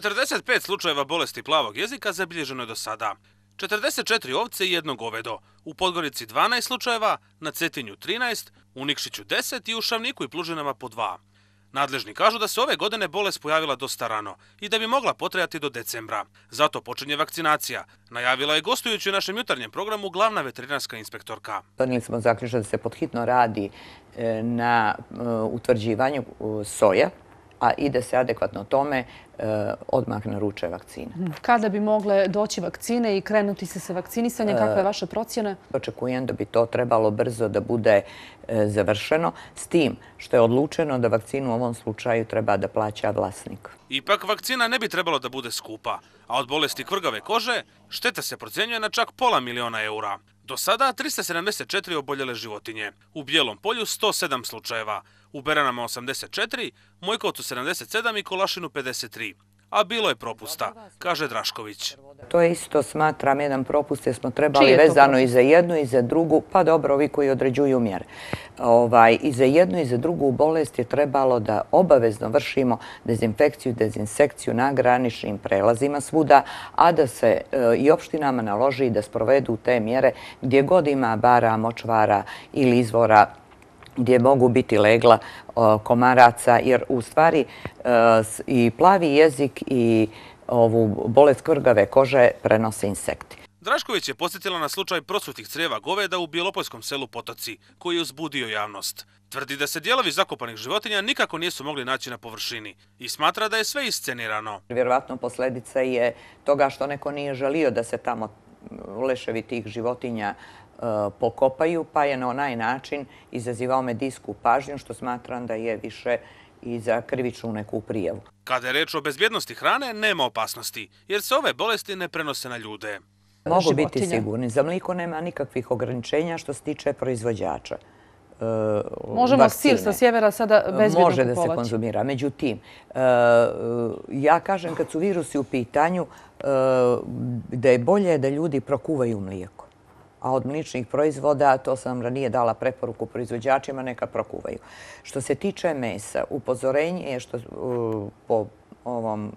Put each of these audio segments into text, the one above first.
45 slučajeva bolesti plavog jezika zabilježeno je do sada. 44 ovce i jedno govedo, u Podgorici 12 slučajeva, na Cetinju 13, u Nikšiću 10 i u Šavniku i Plužinama po 2. Nadležni kažu da se ove godine bolest pojavila dosta rano i da bi mogla potrejati do decembra. Zato počinje vakcinacija. Najavila je gostujući u našem jutarnjem programu glavna veterinarska inspektorka. Donijeli smo zaključno da se podhitno radi e, na e, utvrđivanju e, soja, a ide se adekvatno tome, e, odmah naruče vakcine. Hmm. Kada bi mogle doći vakcine i krenuti se sa vakcinisanjem? E, Kako je vaša procjena? Očekujem da bi to trebalo brzo da bude e, završeno. S tim što je odlučeno da vakcinu u ovom slučaju treba da plaća vlasnik. Ipak vakcina ne bi trebalo da bude skupa, a od bolesti kvrgave kože šteta se procjenjuje na čak pola miliona eura. Do sada 374 oboljele životinje. U Bijelom polju 107 slučajeva u Beranama 84, Mojkovcu 77 i Kolašinu 53, a bilo je propusta, kaže Drašković. To isto smatram jedan propust jer smo trebali vezano i za jednu i za drugu, pa dobro, ovi koji određuju mjer. Ovaj, I za jednu i za drugu bolest je trebalo da obavezno vršimo dezinfekciju, dezinsekciju na graničnim prelazima svuda, a da se e, i opštinama naloži da sprovedu te mjere gdje god ima bara, močvara ili izvora gdje mogu biti legla komaraca, jer u stvari e, i plavi jezik i ovu bolest krgave kože prenose insekti. Drašković je posjetila na slučaj prosutih crjeva goveda u Bijelopojskom selu Potoci, koji je uzbudio javnost. Tvrdi da se dijelovi zakopanih životinja nikako nisu mogli naći na površini i smatra da je sve iscenirano. Vjerovatno posledica je toga što neko nije želio da se tamo uleševi tih životinja E, pokopaju, pa je na onaj način izazivao medijsku pažnju, što smatram da je više i za krivičnu neku prijavu. Kada je reč o bezbjednosti hrane, nema opasnosti, jer se ove bolesti ne prenose na ljude. Mogu biti sigurni. Za mliko nema nikakvih ograničenja što se tiče proizvođača. E, Možemo sir sa sjevera sada e, bezbjedno kupovati? Može da se konzumira. Međutim, ja kažem kad su virusi u pitanju da je bolje da ljudi prokuvaju mlijeko a od mličnih proizvoda, to sam ranije dala preporuku proizvođačima, neka prokuvaju. Što se tiče mesa, upozorenje je što po ovom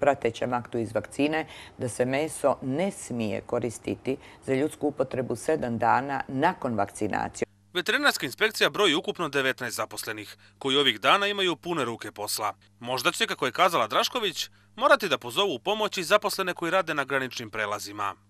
pratećem aktu iz vakcine, da se meso ne smije koristiti za ljudsku upotrebu sedam dana nakon vakcinacije. Veterinarska inspekcija broji ukupno 19 zaposlenih, koji ovih dana imaju pune ruke posla. Možda će, kako je kazala Drašković, morati da pozovu u pomoći zaposlene koji rade na graničnim prelazima.